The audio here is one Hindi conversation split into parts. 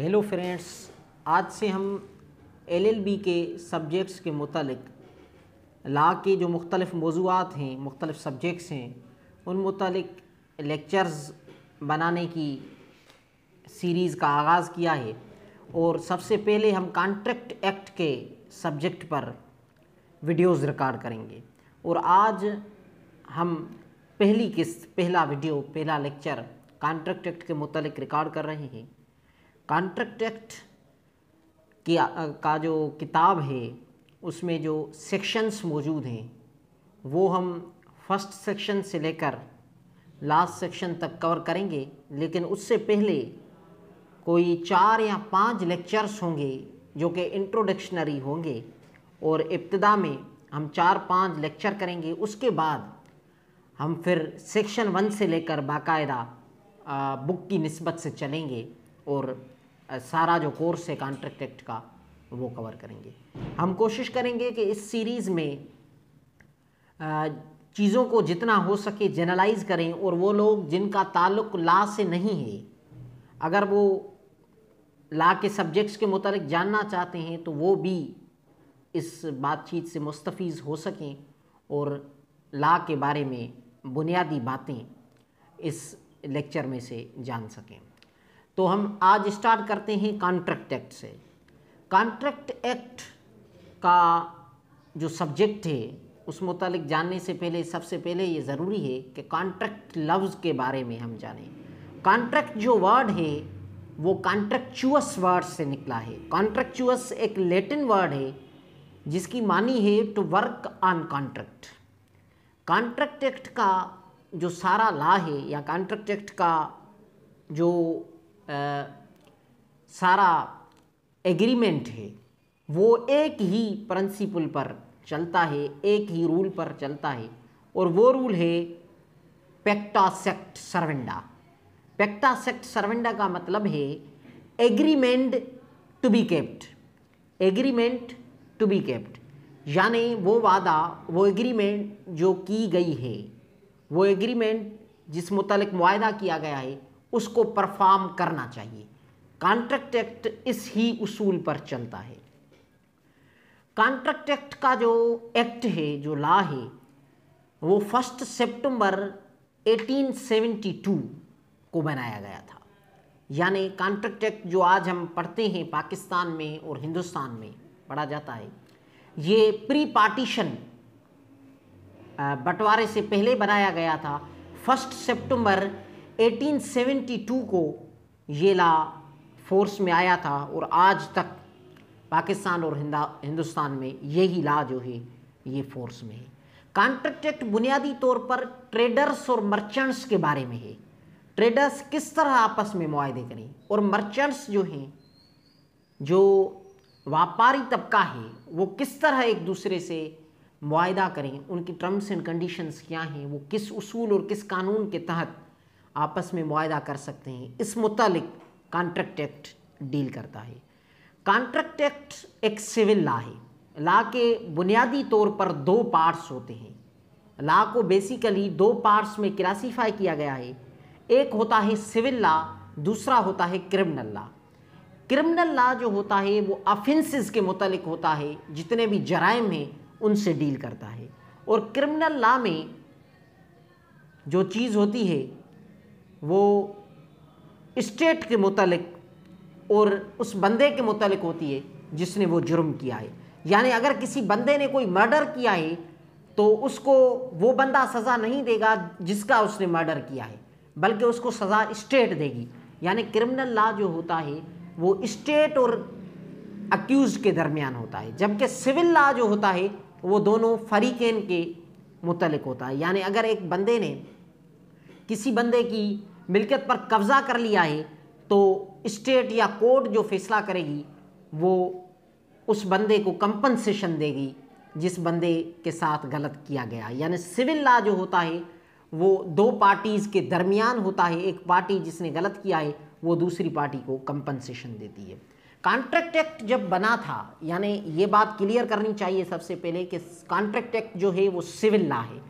हेलो फ्रेंड्स आज से हम एलएलबी के सब्जेक्ट्स के मुतालिक ला के जो मुख्तलिफ मौजूद हैं मुख्तलिफ सब्जेक्ट्स हैं उन मतलब लेक्चर्स बनाने की सीरीज़ का आगाज़ किया है और सबसे पहले हम कॉन्ट्रैक्ट एक्ट के सब्जेक्ट पर वीडियोस रिकॉर्ड करेंगे और आज हम पहली किस्त पहला वीडियो पहला लेक्चर कॉन्ट्रैक्ट एक्ट के मुतलक रिकॉर्ड कर रहे हैं कॉन्ट्रैक्ट एक्ट का जो किताब है उसमें जो सेक्शंस मौजूद हैं वो हम फर्स्ट सेक्शन से लेकर लास्ट सेक्शन तक कवर करेंगे लेकिन उससे पहले कोई चार या पांच लेक्चर्स होंगे जो कि इंट्रोडक्शनरी होंगे और इब्तदा में हम चार पांच लेक्चर करेंगे उसके बाद हम फिर सेक्शन वन से लेकर बाकायदा बुक की नस्बत से चलेंगे और सारा जो कोर्स है कॉन्ट्रैक्ट एक्ट का वो कवर करेंगे हम कोशिश करेंगे कि इस सीरीज़ में चीज़ों को जितना हो सके जनरलाइज करें और वो लोग जिनका ताल्लुक ला से नहीं है अगर वो ला के सब्जेक्ट्स के मुतलक जानना चाहते हैं तो वो भी इस बातचीत से मुस्तफ़ हो सकें और ला के बारे में बुनियादी बातें इस लेक्चर में से जान सकें तो हम आज स्टार्ट करते हैं कॉन्ट्रैक्ट एक्ट से कॉन्ट्रैक्ट एक्ट का जो सब्जेक्ट है उस मुतलिक जानने से पहले सबसे पहले ये ज़रूरी है कि कॉन्ट्रैक्ट लफ्ज़ के बारे में हम जानें कॉन्ट्रैक्ट जो वर्ड है वो कॉन्ट्रैक्चुअस वर्ड से निकला है कॉन्ट्रैक्चुअस एक लेटिन वर्ड है जिसकी मानी है to work on contract contract act का जो सारा ला है या कॉन्ट्रैक्ट एक्ट का जो आ, सारा एग्रीमेंट है वो एक ही प्रिंसिपल पर चलता है एक ही रूल पर चलता है और वो रूल है पेक्टा सेक्ट सर्वेंडा पेक्टा सेक्ट सर्वेंडा का मतलब है agreement to be kept agreement to be kept यानी वो वादा वो एग्रीमेंट जो की गई है वो एग्रीमेंट जिस मुतलक माहा किया गया है उसको परफॉर्म करना चाहिए कॉन्ट्रैक्ट एक्ट इस ही उसूल पर चलता है कॉन्ट्रैक्ट एक्ट का जो एक्ट है जो लॉ है वो फर्स्ट सितंबर 1872 को बनाया गया था यानी कॉन्ट्रैक्ट एक्ट जो आज हम पढ़ते हैं पाकिस्तान में और हिंदुस्तान में पढ़ा जाता है ये प्री पार्टीशन बंटवारे से पहले बनाया गया था फर्स्ट सितंबर 1872 को ये ला फोर्स में आया था और आज तक पाकिस्तान और हिंदुस्तान में यही ला जो है ये फोर्स में है कॉन्ट्रैक्ट एक्ट बुनियादी तौर पर ट्रेडर्स और मर्चेंट्स के बारे में है ट्रेडर्स किस तरह आपस में मुआदे करें और मर्चेंट्स जो हैं जो व्यापारी तबका है वो किस तरह एक दूसरे से माहदा करें उनकी टर्म्स एंड कंडीशंस क्या हैं वो किस उसूल और किस कानून के तहत आपस में माहा कर सकते हैं इस मुतलिक कॉन्ट्रैक्ट एक्ट डील करता है कॉन्ट्रैक्ट एक्ट एक सिविल ला है ला के बुनियादी तौर पर दो पार्ट्स होते हैं ला को बेसिकली दो पार्ट्स में क्लासीफाई किया गया है एक होता है सिविल ला दूसरा होता है क्रिमिनल ला क्रिमिनल ला जो होता है वो अफेंसेस के मुतलिक होता है जितने भी जराइम हैं उनसे डील करता है और क्रिमिनल ला में जो चीज़ होती है वो स्टेट के मुतलक और उस बंदे के मुतलक होती है जिसने वो जुर्म किया है यानी अगर किसी बंदे ने कोई मर्डर किया है तो उसको वो बंदा सज़ा नहीं देगा जिसका उसने मर्डर किया है बल्कि उसको सज़ा स्टेट देगी यानी क्रिमिनल लॉ जो होता है वो स्टेट और अक्यूज के दरमियान होता है जबकि सिविल लॉ जो होता है वो दोनों फरीक़ैन के मुतलक होता है यानी अगर एक बंदे ने किसी बंदे की मिल्कियत पर कब्ज़ा कर लिया है तो स्टेट या कोर्ट जो फैसला करेगी वो उस बंदे को कंपनसेशन देगी जिस बंदे के साथ गलत किया गया यानी सिविल लॉ जो होता है वो दो पार्टीज़ के दरमियान होता है एक पार्टी जिसने गलत किया है वो दूसरी पार्टी को कंपनसेशन देती है कॉन्ट्रैक्ट एक्ट जब बना था यानी ये बात क्लियर करनी चाहिए सबसे पहले कि कॉन्ट्रैक्ट एक्ट जो है वो सिविल लॉ है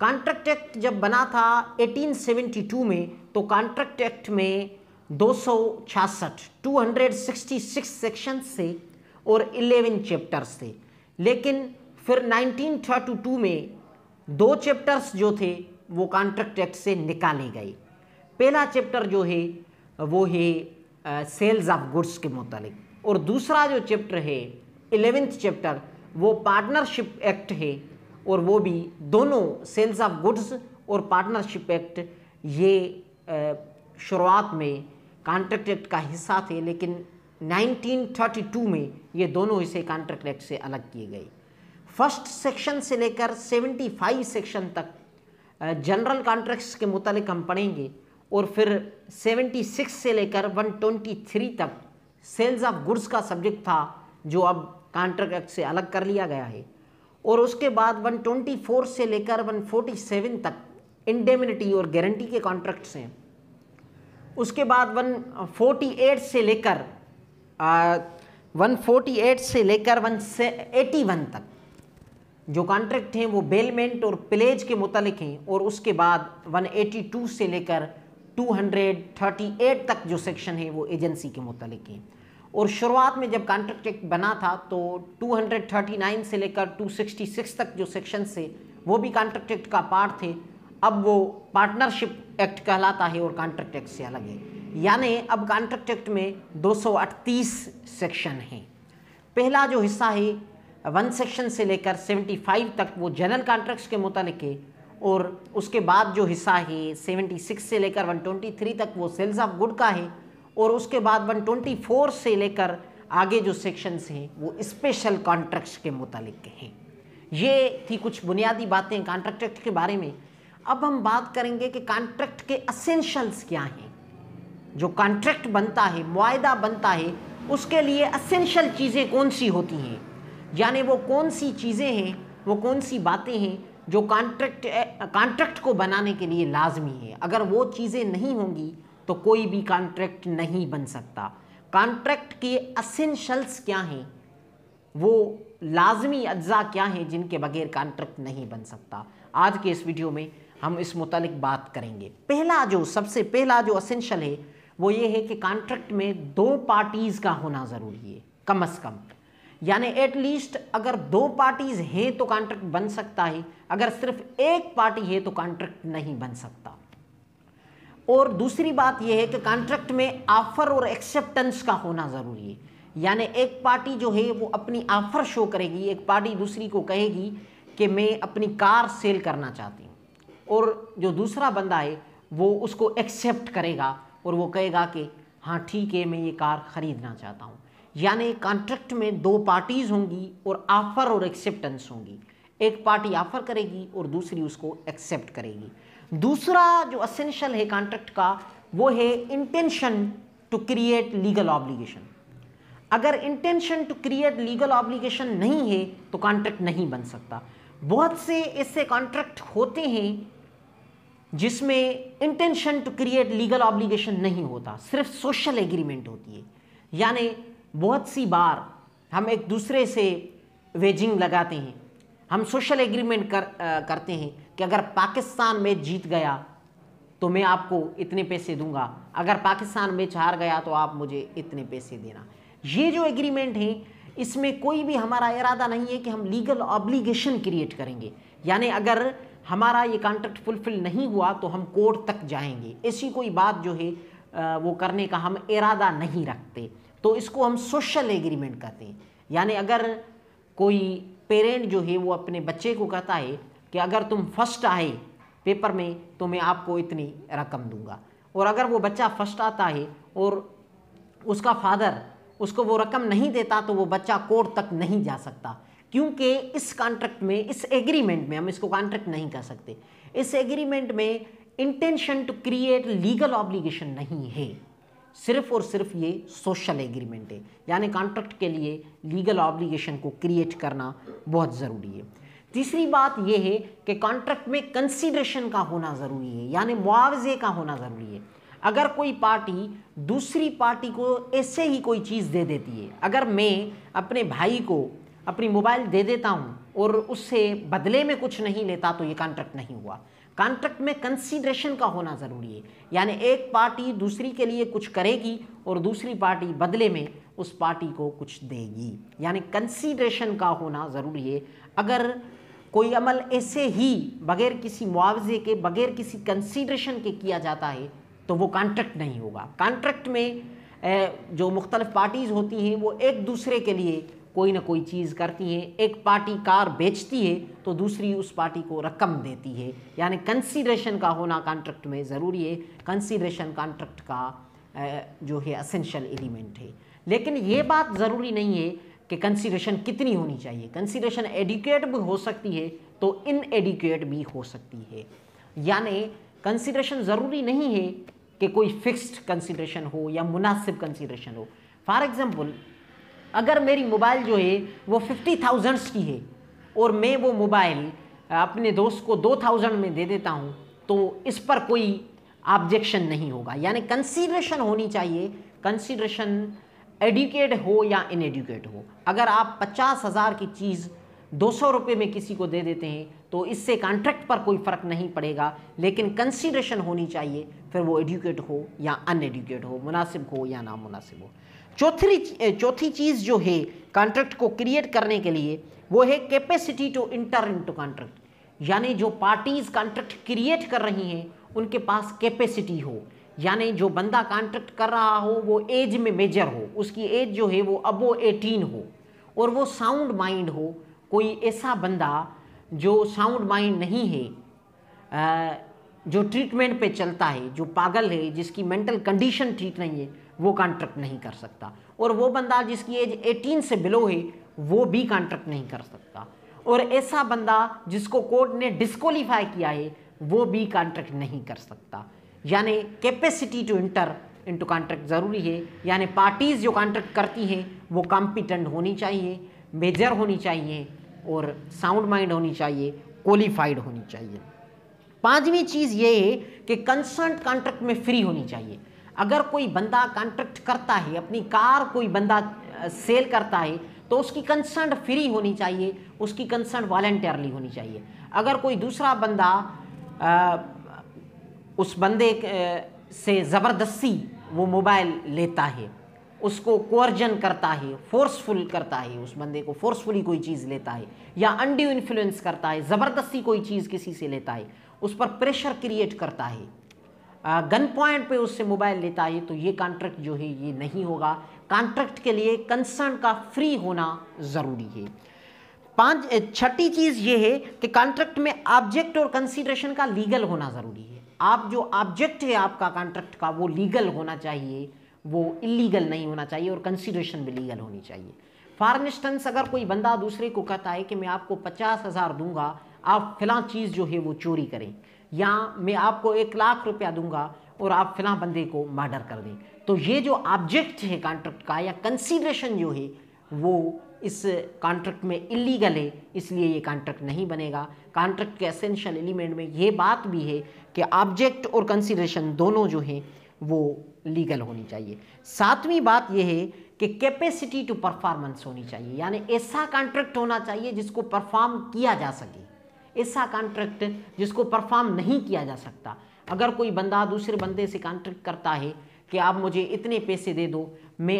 कॉन्ट्रैक्ट एक्ट जब बना था 1872 में तो कॉन्ट्रैक्ट एक्ट में दो सौ छियासठ two hundred sixty six section थे और 11 चैप्टर्स थे लेकिन फिर नाइनटीन थर्टी टू में दो चैप्टर्स जो थे वो कॉन्ट्रैक्ट एक्ट से निकाले गए पहला चैप्टर जो है वो है सेल्स ऑफ गुड्स के मुतालिक और दूसरा जो चैप्टर है एलेवेंथ चैप्टर वो पार्टनरशिप एक्ट है और वो भी दोनों सेल्स ऑफ गुड्स और पार्टनरशिप एक्ट ये शुरुआत में कॉन्ट्रैक्ट एक्ट का हिस्सा थे लेकिन 1932 में ये दोनों हिस्से कॉन्ट्रैक्ट एक्ट से अलग किए गए फर्स्ट सेक्शन से लेकर 75 सेक्शन तक जनरल कॉन्ट्रैक्ट्स के मुतालिक हम पढ़ेंगे और फिर 76 से लेकर 123 तक सेल्स ऑफ गुड्स का सब्जेक्ट था जो अब कॉन्ट्रैक्ट एक्ट से अलग कर लिया गया है और उसके बाद 124 से लेकर 147 तक इंडेमिनिटी और गारंटी के कॉन्ट्रैक्ट्स हैं उसके बाद 148 से लेकर आ, 148 से लेकर 181 तक जो कॉन्ट्रैक्ट हैं वो बेलमेंट और प्लेज के मुतलिक हैं और उसके बाद 182 से लेकर 238 तक जो सेक्शन है वो एजेंसी के मुतलिक हैं और शुरुआत में जब कॉन्ट्रैक्ट एक्ट बना था तो 239 से लेकर 266 तक जो सेक्शन से वो भी कॉन्ट्रैक्ट एक्ट का पार्ट थे अब वो पार्टनरशिप एक्ट कहलाता है और कॉन्ट्रैक्ट एक्ट से अलग है यानी अब कॉन्ट्रैक्ट एक्ट में 238 सेक्शन हैं पहला जो हिस्सा है वन सेक्शन से लेकर 75 तक वो जनरल कॉन्ट्रैक्ट्स के मुतलिक है और उसके बाद जो हिस्सा है 76 से लेकर 123 तक वो सेल्स ऑफ गुड का है और उसके बाद 124 से लेकर आगे जो सेक्शंस हैं वो स्पेशल कॉन्ट्रैक्ट्स के मुतालिक हैं ये थी कुछ बुनियादी बातें कॉन्ट्रैक्ट के बारे में अब हम बात करेंगे कि कॉन्ट्रैक्ट के असेंशल्स क्या हैं जो कॉन्ट्रैक्ट बनता है माहा बनता है उसके लिए असेंशल चीज़ें कौन सी होती हैं यानी वो कौन सी चीज़ें हैं वो कौन सी बातें हैं जो कॉन्ट्रैक्ट कॉन्ट्रैक्ट को बनाने के लिए लाजमी है अगर वो चीज़ें नहीं होंगी तो कोई भी कॉन्ट्रैक्ट नहीं बन सकता कॉन्ट्रैक्ट के असेंशल्स क्या हैं वो लाजमी अज्जा क्या हैं जिनके बगैर कॉन्ट्रैक्ट नहीं बन सकता आज के इस वीडियो में हम इस मुतलिक बात करेंगे पहला जो सबसे पहला जो असेंशल है वो ये है कि कॉन्ट्रैक्ट में दो पार्टीज़ का होना ज़रूरी है कम अज़ कम यानी एटलीस्ट अगर दो पार्टीज़ हैं तो कॉन्ट्रैक्ट बन सकता है अगर सिर्फ एक पार्टी है तो कॉन्ट्रैक्ट नहीं बन सकता और दूसरी बात यह है कि कॉन्ट्रैक्ट में ऑफ़र और एक्सेप्टेंस का होना ज़रूरी है यानी एक पार्टी जो है वो अपनी ऑफर शो करेगी एक पार्टी दूसरी को कहेगी कि मैं अपनी कार सेल करना चाहती हूँ और जो दूसरा बंदा है वो उसको एक्सेप्ट करेगा और वो कहेगा कि हाँ ठीक है मैं ये कार ख़रीदना चाहता हूँ यानी कॉन्ट्रैक्ट में दो पार्टीज़ होंगी और आफ़र और एक्सेप्टेंस होंगी एक पार्टी ऑफर करेगी और दूसरी उसको एक्सेप्ट करेगी दूसरा जो असेंशियल है कॉन्ट्रैक्ट का वो है intention to create legal obligation अगर intention to create legal obligation नहीं है तो कॉन्ट्रैक्ट नहीं बन सकता बहुत से ऐसे कॉन्ट्रैक्ट होते हैं जिसमें intention to create legal obligation नहीं होता सिर्फ सोशल एग्रीमेंट होती है यानी बहुत सी बार हम एक दूसरे से वेजिंग लगाते हैं हम सोशल एग्रीमेंट कर करते हैं कि अगर पाकिस्तान मैच जीत गया तो मैं आपको इतने पैसे दूंगा अगर पाकिस्तान मैच हार गया तो आप मुझे इतने पैसे देना ये जो एग्रीमेंट है इसमें कोई भी हमारा इरादा नहीं है कि हम लीगल ऑब्लिगेशन क्रिएट करेंगे यानी अगर हमारा ये कॉन्ट्रैक्ट फुलफिल नहीं हुआ तो हम कोर्ट तक जाएंगे ऐसी कोई बात जो है वो करने का हम इरादा नहीं रखते तो इसको हम सोशल एग्रीमेंट कहते हैं यानी अगर कोई पेरेंट जो है वो अपने बच्चे को कहता है कि अगर तुम फर्स्ट आए पेपर में तो मैं आपको इतनी रकम दूंगा और अगर वो बच्चा फर्स्ट आता है और उसका फादर उसको वो रकम नहीं देता तो वो बच्चा कोर्ट तक नहीं जा सकता क्योंकि इस कॉन्ट्रैक्ट में इस एग्रीमेंट में हम इसको कॉन्ट्रैक्ट नहीं कर सकते इस एग्रीमेंट में intention to create legal obligation नहीं है सिर्फ और सिर्फ ये सोशल एग्रीमेंट है यानी कॉन्ट्रैक्ट के लिए लीगल ऑब्लिगेशन को क्रिएट करना बहुत ज़रूरी है तीसरी बात यह है कि कॉन्ट्रैक्ट में कंसीडरेशन का होना ज़रूरी है यानी मुआवजे का होना ज़रूरी है अगर कोई पार्टी दूसरी पार्टी को ऐसे ही कोई चीज़ दे देती है अगर मैं अपने भाई को अपनी मोबाइल दे देता हूँ और उससे बदले में कुछ नहीं लेता तो ये कॉन्ट्रैक्ट नहीं हुआ कॉन्ट्रैक्ट में कंसीडरेशन का होना ज़रूरी है यानी एक पार्टी दूसरी के लिए कुछ करेगी और दूसरी पार्टी बदले में उस पार्टी को कुछ देगी यानी कंसीडरेशन का होना ज़रूरी है अगर कोई अमल ऐसे ही बगैर किसी मुआवजे के बगैर किसी कंसीडरेशन के किया जाता है तो वो कॉन्ट्रैक्ट नहीं होगा कॉन्ट्रैक्ट में जो मुख्तलिफ पार्टीज़ होती हैं वो एक दूसरे के लिए कोई ना कोई चीज़ करती हैं एक पार्टी कार बेचती है तो दूसरी उस पार्टी को रकम देती है यानी कंसीडरेशन का होना कॉन्ट्रैक्ट में ज़रूरी है कंसीडरेशन कॉन्ट्रैक्ट का जो है असेंशल एलिमेंट है लेकिन ये बात ज़रूरी नहीं है कि कंसीडरेशन कितनी होनी चाहिए कंसीडरेशन एडिकेट भी हो सकती है तो इन एडिकेट भी हो सकती है यानी कंसीडरेशन ज़रूरी नहीं है कि कोई फिक्स्ड कंसीडरेशन हो या मुनासिब कंसीडरेशन हो फॉर एग्ज़ाम्पल अगर मेरी मोबाइल जो है वो फिफ्टी थाउजेंड्स की है और मैं वो मोबाइल अपने दोस्त को दो थाउजेंड में दे देता हूँ तो इस पर कोई ऑब्जेक्शन नहीं होगा यानी कंसीडरेशन होनी चाहिए कंसीडरेशन एडुकेट हो या इनएडुकेट हो अगर आप पचास हज़ार की चीज़ दो सौ रुपये में किसी को दे देते हैं तो इससे कॉन्ट्रैक्ट पर कोई फ़र्क नहीं पड़ेगा लेकिन कंसीडरेशन होनी चाहिए फिर वो एडुकेट हो या अनएडुकेट हो मुनासिब हो या नामुनासिब हो चौथी चौथी चीज़ जो है कॉन्ट्रैक्ट को क्रिएट करने के लिए वो है capacity to inter to contract यानी जो पार्टीज़ कॉन्ट्रैक्ट क्रिएट कर रही हैं उनके पास कैपेसिटी हो यानी जो बंदा कॉन्ट्रैक्ट कर रहा हो वो एज में मेजर हो उसकी एज जो है वो अबो एटीन हो और वो साउंड माइंड हो कोई ऐसा बंदा जो साउंड माइंड नहीं है जो ट्रीटमेंट पे चलता है जो पागल है जिसकी मेंटल कंडीशन ठीक नहीं है वो कॉन्ट्रैक्ट नहीं कर सकता और वो बंदा जिसकी एज 18 से बिलो है वो भी कॉन्ट्रैक्ट नहीं कर सकता और ऐसा बंदा जिसको कोर्ट ने डिस्कालीफाई किया है वो भी कॉन्ट्रैक्ट नहीं कर सकता यानी capacity to inter into contract ज़रूरी है यानी पार्टीज़ जो कॉन्ट्रैक्ट करती हैं वो कॉम्पिटेंट होनी चाहिए मेजर होनी चाहिए और साउंड माइंड होनी चाहिए क्वालिफाइड होनी चाहिए पांचवी चीज़ ये है कि कंसर्न कॉन्ट्रैक्ट में फ्री होनी चाहिए अगर कोई बंदा कॉन्ट्रैक्ट करता है अपनी कार कोई बंदा सेल करता है तो उसकी कंसर्न फ्री होनी चाहिए उसकी कंसर्न वॉलेंटियरली होनी चाहिए अगर कोई दूसरा बंदा उस बंदे से ज़बरदस्ती वो मोबाइल लेता है उसको कोर्जन करता है फोर्सफुल करता है उस बंदे को फोर्सफुली कोई चीज़ लेता है या अनड्यू इन्फ्लुएंस करता है ज़बरदस्ती कोई चीज़ किसी से लेता है उस पर प्रेशर क्रिएट करता है गन पॉइंट पे उससे मोबाइल लेता है तो ये कॉन्ट्रैक्ट जो है ये नहीं होगा कॉन्ट्रैक्ट के लिए कंसर्न का फ्री होना ज़रूरी है पांच छठी चीज़ ये है कि कॉन्ट्रैक्ट में ऑब्जेक्ट और कंसिड्रेशन का लीगल होना ज़रूरी है आप जो ऑब्जेक्ट है आपका कॉन्ट्रैक्ट का वो लीगल होना चाहिए वो इलीगल नहीं होना चाहिए और कंसिडरेशन भी लीगल होनी चाहिए फॉर इंस्टेंस अगर कोई बंदा दूसरे को कहता है कि मैं आपको पचास हज़ार दूंगा आप फिलहाल चीज़ जो है वो चोरी करें या मैं आपको एक लाख रुपया दूंगा और आप फिलहाल बंदे को मर्डर कर दें तो ये जो ऑब्जेक्ट है कॉन्ट्रैक्ट का या कंसीडरेशन जो है वो इस कॉन्ट्रैक्ट में इलीगल है इसलिए ये कॉन्ट्रैक्ट नहीं बनेगा कॉन्ट्रैक्ट के असेंशियल एलिमेंट में ये बात भी है कि ऑब्जेक्ट और कंसिडरेशन दोनों जो हैं वो लीगल होनी चाहिए सातवीं बात यह है कि कैपेसिटी टू परफॉर्मेंस होनी चाहिए यानी ऐसा कॉन्ट्रैक्ट होना चाहिए जिसको परफॉर्म किया जा सके ऐसा कॉन्ट्रैक्ट जिसको परफॉर्म नहीं किया जा सकता अगर कोई बंदा दूसरे बंदे से कॉन्ट्रैक्ट करता है कि आप मुझे इतने पैसे दे दो मैं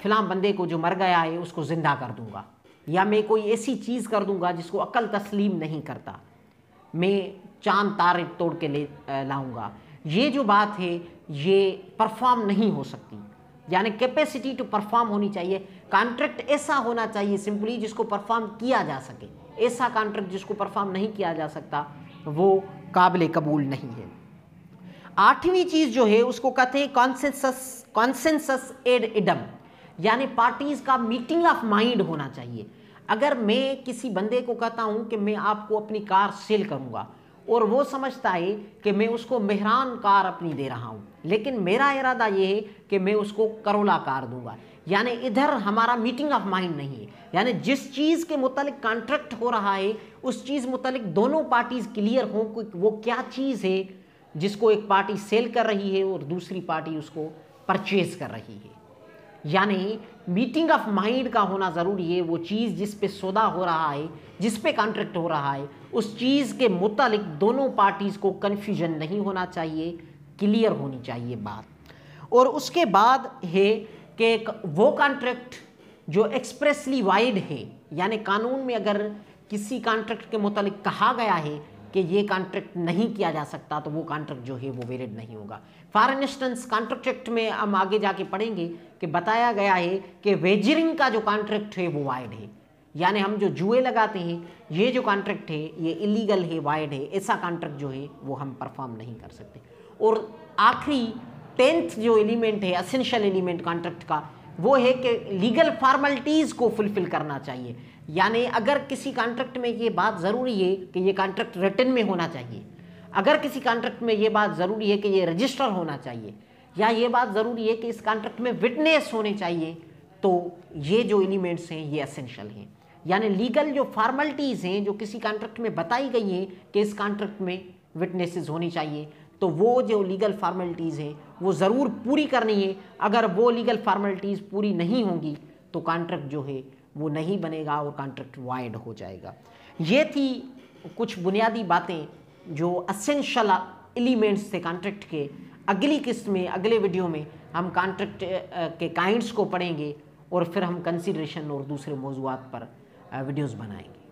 फ़िलहाल बंदे को जो मर गया है उसको ज़िंदा कर दूंगा या मैं कोई ऐसी चीज़ कर दूंगा जिसको अकल तस्लीम नहीं करता मैं चांद तारे तोड़ के ले लाऊंगा ये जो बात है ये परफॉर्म नहीं हो सकती यानी कैपेसिटी टू परफॉर्म होनी चाहिए कॉन्ट्रैक्ट ऐसा होना चाहिए सिंपली जिसको परफॉर्म किया जा सके ऐसा कॉन्ट्रैक्ट जिसको परफॉर्म नहीं किया जा सकता वो काबिल कबूल नहीं है आठवीं चीज जो है उसको कहते हैं कॉन्सेंसस कॉन्सेंसस एड इडम यानी पार्टीज का मीटिंग ऑफ माइंड होना चाहिए अगर मैं किसी बंदे को कहता हूं कि मैं आपको अपनी कार सेल करूंगा और वो समझता है कि मैं उसको मेहरान कार अपनी दे रहा हूँ लेकिन मेरा इरादा ये है कि मैं उसको करोला कार दूंगा यानी इधर हमारा मीटिंग ऑफ माइंड नहीं है यानी जिस चीज़ के मुतालिक कॉन्ट्रैक्ट हो रहा है उस चीज़ मुतलिक दोनों पार्टीज़ क्लियर हों कि वो क्या चीज़ है जिसको एक पार्टी सेल कर रही है और दूसरी पार्टी उसको परचेज कर रही है यानी मीटिंग ऑफ माइंड का होना ज़रूरी है वो चीज़ जिस पे सौदा हो रहा है जिस पे कॉन्ट्रैक्ट हो रहा है उस चीज़ के मुतालिक दोनों पार्टीज़ को कन्फ्यूजन नहीं होना चाहिए क्लियर होनी चाहिए बात और उसके बाद है कि वो कॉन्ट्रैक्ट जो एक्सप्रेसली वाइड है यानी कानून में अगर किसी कॉन्ट्रैक्ट के मुतल कहा गया है कि ये कॉन्ट्रैक्ट नहीं किया जा सकता तो वो कॉन्ट्रैक्ट जो है वो वेलिड नहीं होगा फॉर इंस्टेंस कॉन्ट्रैक्ट एक्ट में हम आगे जाके पढ़ेंगे कि बताया गया है कि वेजरिंग का जो कॉन्ट्रैक्ट है वो वाइड है यानी हम जो जुए लगाते हैं ये जो कॉन्ट्रैक्ट है ये इलीगल है वाइड है ऐसा कॉन्ट्रैक्ट जो है वो हम परफॉर्म नहीं कर सकते और आखिरी टेंथ जो एलिमेंट है असेंशियल एलिमेंट कॉन्ट्रैक्ट का वो है कि लीगल फार्मेलिटीज़ को फुलफ़िल करना चाहिए यानी अगर किसी कॉन्ट्रैक्ट में ये बात ज़रूरी है कि ये कॉन्ट्रैक्ट रिटर्न में होना चाहिए अगर किसी कॉन्ट्रैक्ट में ये बात ज़रूरी है कि ये रजिस्टर होना चाहिए या ये बात ज़रूरी है कि इस कॉन्ट्रैक्ट में विटनेस होने चाहिए तो ये जो एलिमेंट्स हैं ये असेंशल हैं यानी लीगल जो फॉर्मेलिटीज़ हैं जो किसी कॉन्ट्रैक्ट में बताई गई हैं कि इस कॉन्ट्रैक्ट में विटनेसेस होनी चाहिए तो वो जो लीगल फार्मेलिटीज़ हैं वो ज़रूर पूरी करनी है अगर वो लीगल फार्मेलिटीज़ पूरी नहीं होंगी तो कॉन्ट्रैक्ट जो है वो नहीं बनेगा और कॉन्ट्रैक्ट वाइड हो जाएगा ये थी कुछ बुनियादी बातें जो असेंशल एलिमेंट्स थे कॉन्ट्रैक्ट के अगली किस्त में अगले वीडियो में हम कॉन्ट्रैक्ट के काइंड्स को पढ़ेंगे और फिर हम कंसिड्रेशन और दूसरे मौजूद पर वीडियोज़ बनाएंगे